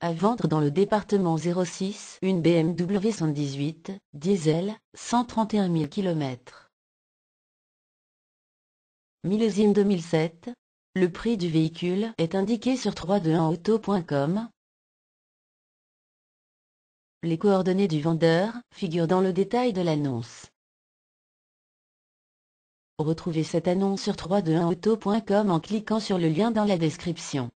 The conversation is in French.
À vendre dans le département 06, une BMW 118, diesel, 131 000 km. Millésime 2007. Le prix du véhicule est indiqué sur 321auto.com. Les coordonnées du vendeur figurent dans le détail de l'annonce. Retrouvez cette annonce sur 321auto.com en cliquant sur le lien dans la description.